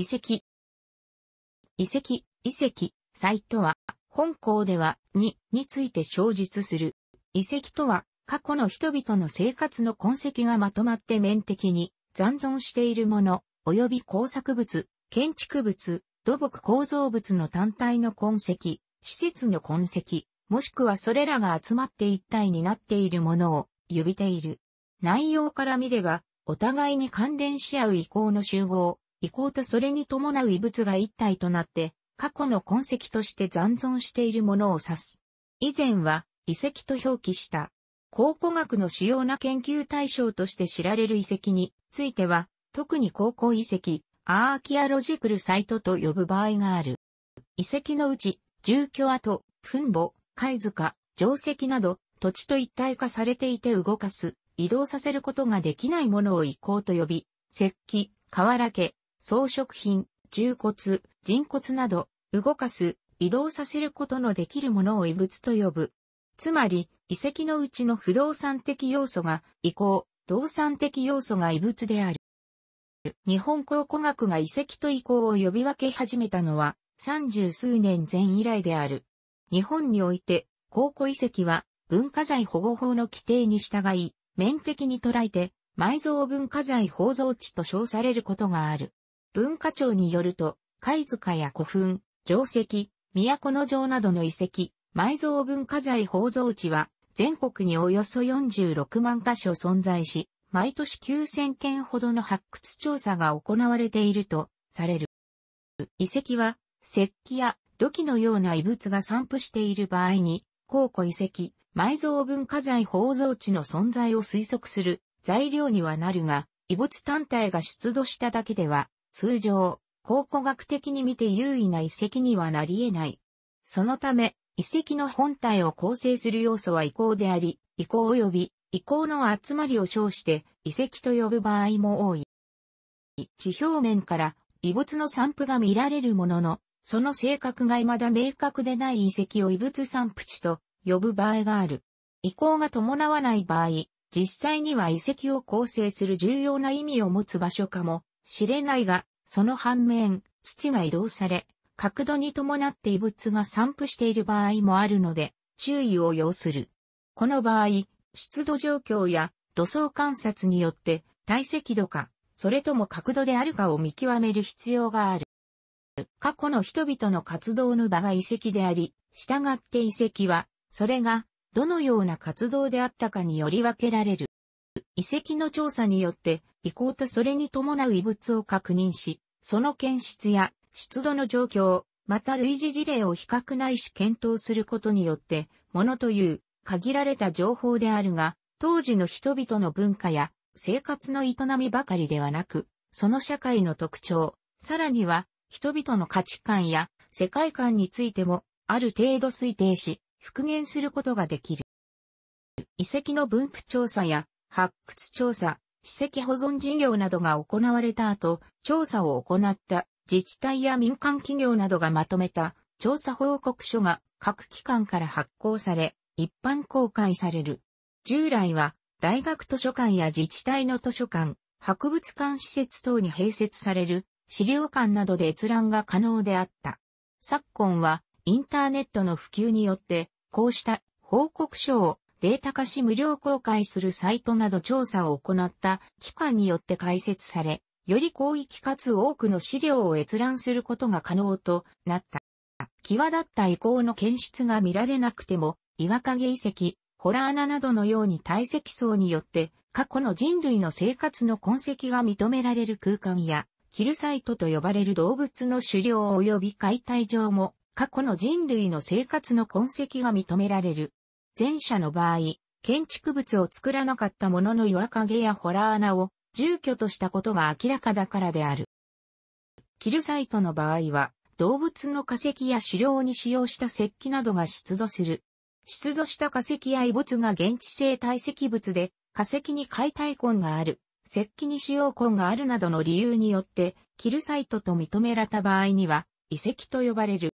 遺跡。遺跡、遺跡、サイトは、本校では、に、について小述する。遺跡とは、過去の人々の生活の痕跡がまとまって面的に残存しているもの、及び工作物、建築物、土木構造物の単体の痕跡、施設の痕跡、もしくはそれらが集まって一体になっているものを呼びている。内容から見れば、お互いに関連し合う意向の集合、遺構とそれに伴う遺物が一体となって、過去の痕跡として残存しているものを指す。以前は、遺跡と表記した。考古学の主要な研究対象として知られる遺跡については、特に考古遺跡、アーキアロジクルサイトと呼ぶ場合がある。遺跡のうち、住居跡、墳墓、貝塚、定石など、土地と一体化されていて動かす、移動させることができないものを遺構と呼び、石器、瓦家、装飾品、重骨、人骨など、動かす、移動させることのできるものを異物と呼ぶ。つまり、遺跡のうちの不動産的要素が遺構、動産的要素が異物である。日本考古学が遺跡と遺構を呼び分け始めたのは、三十数年前以来である。日本において、考古遺跡は文化財保護法の規定に従い、面的に捉えて、埋蔵文化財宝蔵地と称されることがある。文化庁によると、貝塚や古墳、城跡、都の城などの遺跡、埋蔵文化財宝蔵地は、全国におよそ46万箇所存在し、毎年9000件ほどの発掘調査が行われているとされる。遺跡は、石器や土器のような遺物が散布している場合に、考古遺跡、埋蔵文化財宝蔵地の存在を推測する材料にはなるが、遺物単体が出土しただけでは通常、考古学的に見て優位な遺跡にはなり得ない。そのため、遺跡の本体を構成する要素は遺構であり、遺構及び遺構の集まりを称して遺跡と呼ぶ場合も多い。地表面から遺物の散布が見られるものの、その性格が未だ明確でない遺跡を遺物散布地と呼ぶ場合がある。遺構が伴わない場合、実際には遺跡を構成する重要な意味を持つ場所かもしれないが、その反面、土が移動され、角度に伴って異物が散布している場合もあるので、注意を要する。この場合、湿度状況や土層観察によって体積度か、それとも角度であるかを見極める必要がある。過去の人々の活動の場が遺跡であり、従って遺跡は、それがどのような活動であったかにより分けられる。遺跡の調査によって、遺構とそれに伴う遺物を確認し、その検出や湿度の状況、また類似事例を比較ないし検討することによって、ものという限られた情報であるが、当時の人々の文化や生活の営みばかりではなく、その社会の特徴、さらには人々の価値観や世界観についてもある程度推定し、復元することができる。遺跡の分布調査や発掘調査、史跡保存事業などが行われた後、調査を行った自治体や民間企業などがまとめた調査報告書が各機関から発行され、一般公開される。従来は大学図書館や自治体の図書館、博物館施設等に併設される資料館などで閲覧が可能であった。昨今はインターネットの普及によってこうした報告書をデータ化し無料公開するサイトなど調査を行った機関によって開設され、より広域かつ多くの資料を閲覧することが可能となった。際立った遺構の検出が見られなくても、岩陰遺跡、ホラー穴などのように体積層によって過去の人類の生活の痕跡が認められる空間や、キルサイトと呼ばれる動物の狩猟及び解体場も過去の人類の生活の痕跡が認められる前者の場合、建築物を作らなかったものの岩陰やホラー穴を住居としたことが明らかだからである。キルサイトの場合は、動物の化石や狩猟に使用した石器などが出土する。出土した化石や遺物が現地性堆積物で、化石に解体痕がある、石器に使用痕があるなどの理由によって、キルサイトと認められた場合には、遺跡と呼ばれる。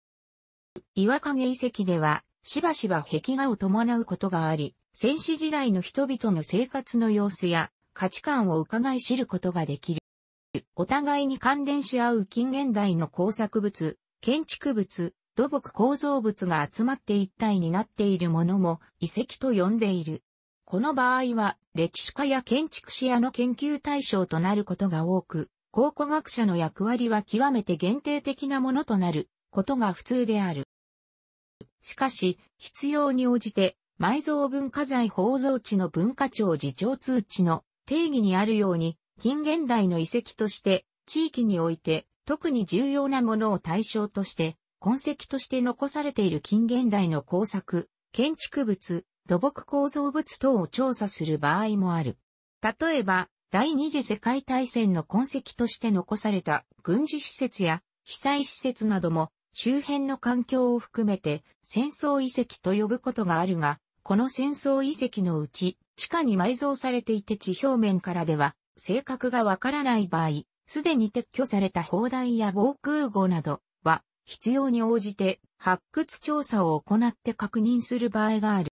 岩陰遺跡では、しばしば壁画を伴うことがあり、戦死時代の人々の生活の様子や価値観を伺い知ることができる。お互いに関連し合う近現代の工作物、建築物、土木構造物が集まって一体になっているものも遺跡と呼んでいる。この場合は歴史家や建築士やの研究対象となることが多く、考古学者の役割は極めて限定的なものとなることが普通である。しかし、必要に応じて、埋蔵文化財宝蔵地の文化庁次長通知の定義にあるように、近現代の遺跡として、地域において、特に重要なものを対象として、痕跡として残されている近現代の工作、建築物、土木構造物等を調査する場合もある。例えば、第二次世界大戦の痕跡として残された軍事施設や被災施設なども周辺の環境を含めて戦争遺跡と呼ぶことがあるが、この戦争遺跡のうち、地下に埋蔵されていて地表面からでは、性格がわからない場合、すでに撤去された砲台や防空壕などは、必要に応じて発掘調査を行って確認する場合がある。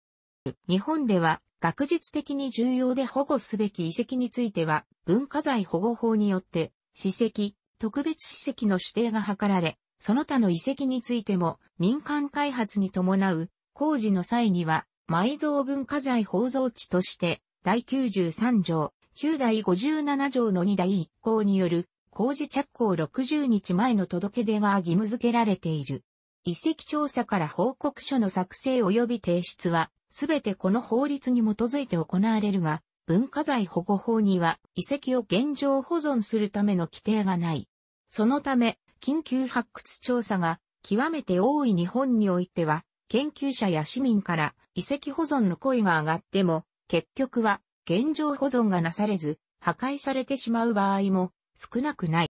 日本では、学術的に重要で保護すべき遺跡については、文化財保護法によって、史跡、特別史跡の指定が図られ、その他の遺跡についても民間開発に伴う工事の際には埋蔵文化財宝蔵地として第93条、9第57条の2第1項による工事着工60日前の届け出が義務付けられている。遺跡調査から報告書の作成及び提出は、すべてこの法律に基づいて行われるが、文化財保護法には遺跡を現状保存するための規定がない。そのため、緊急発掘調査が極めて多い日本においては、研究者や市民から遺跡保存の声が上がっても、結局は現状保存がなされず、破壊されてしまう場合も少なくない。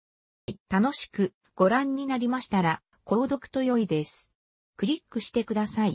楽しくご覧になりましたら、購読と良いです。クリックしてください。